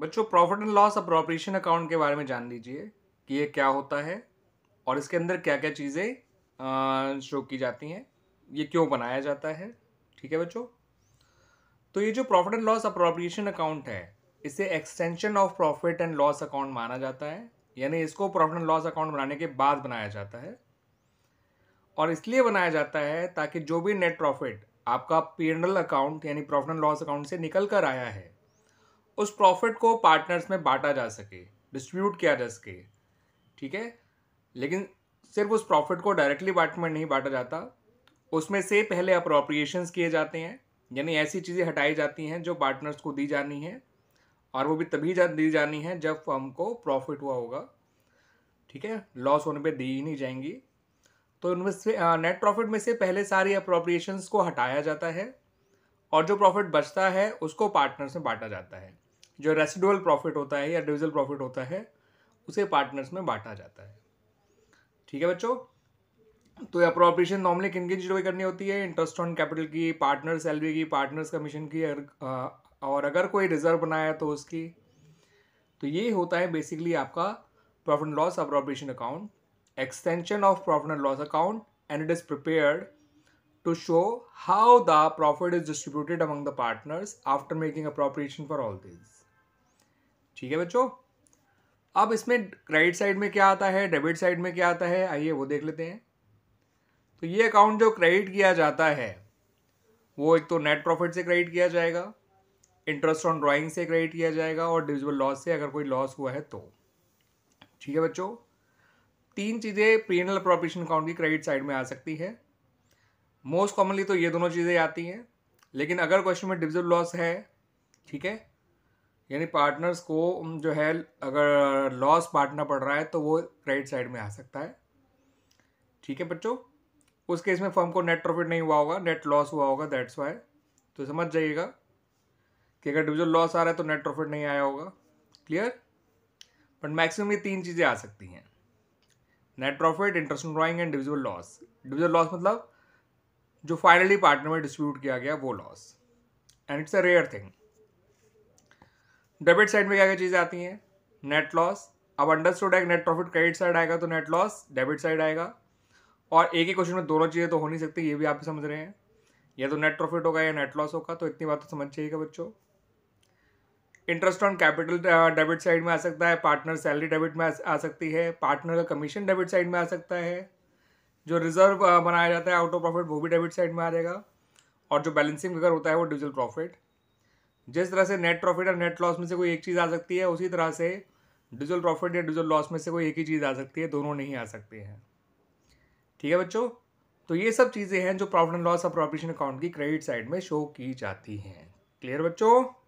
बच्चों profit and loss appropriation account के बारे में जान लीजिए कि ये क्या होता है और इसके अंदर क्या क्या चीज़ें शो की जाती हैं ये क्यों बनाया जाता है ठीक है बच्चों तो ये जो profit and loss appropriation account है इसे extension of profit and loss account माना जाता है यानी इसको प्रॉफिट एंड लॉस अकाउंट बनाने के बाद बनाया जाता है और इसलिए बनाया जाता है ताकि जो भी नेट प्रॉफिट आपका पी एंड एल अकाउंट यानी प्रॉफिट एंड लॉस अकाउंट से निकल कर आया है उस प्रॉफिट को पार्टनर्स में बांटा जा सके डिस्ट्रीब्यूट किया जा सके ठीक है लेकिन सिर्फ उस प्रॉफिट को डायरेक्टली बांट में नहीं बांटा जाता उसमें से पहले अप्रोप्रिएशंस किए जाते हैं यानी ऐसी चीज़ें हटाई जाती हैं जो पार्टनर्स को दी जानी है और वो भी तभी जा दी जानी है जब फर्म को प्रॉफिट हुआ होगा ठीक है लॉस होने पे दी ही नहीं जाएंगी तो उनमें से नेट प्रॉफिट में से पहले सारी अप्रोप्रिएशंस को हटाया जाता है और जो प्रॉफिट बचता है उसको पार्टनर्स में बांटा जाता है जो रेसिडुअल प्रॉफिट होता है या डिविजल प्रॉफिट होता है उसे पार्टनर्स में बांटा जाता है ठीक है बच्चों तो अप्रोप्रिएशन नॉर्मली किन किन चीज़ों की करनी होती है इंटरेस्ट ऑन कैपिटल की पार्टनर सैलरी की पार्टनर्स कमीशन की और अगर कोई रिजर्व बनाया तो उसकी तो ये होता है बेसिकली आपका profit and loss appropriation account extension of profit and loss account and it is prepared to show how the profit is distributed among the partners after making appropriation for all these ठीक है बच्चों अब इसमें credit side में क्या आता है debit side में क्या आता है आइए वो देख लेते हैं तो ये अकाउंट जो क्रेडिट किया जाता है वो एक तो नेट प्रॉफिट से क्रेडिट किया जाएगा इंटरेस्ट ऑन ड्राइंग से क्रेडिट किया जाएगा और डिविजिबल लॉस से अगर कोई लॉस हुआ है तो ठीक है बच्चों तीन चीज़ें प्रीनल प्रोपरेशन अकाउंट की क्रेडिट साइड में आ सकती है मोस्ट कॉमनली तो ये दोनों चीज़ें आती हैं लेकिन अगर क्वेश्चन में डिविजिबल लॉस है ठीक है यानी पार्टनर्स को जो है अगर लॉस बांटना पड़ रहा है तो वो क्रेडिट साइड में आ सकता है ठीक है बच्चों उस केस में फर्म को नेट प्रॉफिट नहीं हुआ होगा नेट लॉस हुआ होगा दैट्स वाई तो समझ जाइएगा कि अगर डिविजल लॉस आ रहा है तो नेट प्रॉफिट नहीं आया होगा क्लियर बट मैक्सिमम ये तीन चीज़ें आ सकती हैं net profit interest drawing and divisible loss divisible loss मतलब जो फाइनली पार्टनर में डिस्ट्रीब्यूट किया गया वो loss and it's a rare thing debit side में क्या क्या चीज़ें आती हैं नेट लॉस अब अंडरस्टूड है नेट प्रॉफिट क्रेडिट साइड आएगा तो नेट लॉस डेबिट साइड आएगा और एक ही क्वेश्चन में दोनों चीज़ें तो हो नहीं सकती ये भी आप समझ रहे हैं या तो नेट प्रॉफिट होगा या नेट लॉस होगा तो इतनी बात तो समझ चाहिएगा बच्चों interest on capital debit side में आ सकता है पार्टनर सैलरी डेबिट में आ सकती है पार्टनर का कमीशन डेबिट साइड में आ सकता है जो रिजर्व बनाया जाता है आउट ऑफ प्रॉफिट वो भी डेबिट साइड में आ जाएगा और जो बैलेंसिंग अगर होता है वो डिजिटल प्रॉफिट जिस तरह से नेट प्रॉफिट और नेट लॉस में से कोई एक चीज़ आ सकती है उसी तरह से डिजल प्रॉफिट या डिजल लॉस में से कोई एक ही चीज़ आ सकती है दोनों नहीं आ सकते हैं ठीक है बच्चों तो ये सब चीज़ें हैं जो profit and loss appropriation account की क्रेडिट साइड में शो की जाती हैं क्लियर बच्चों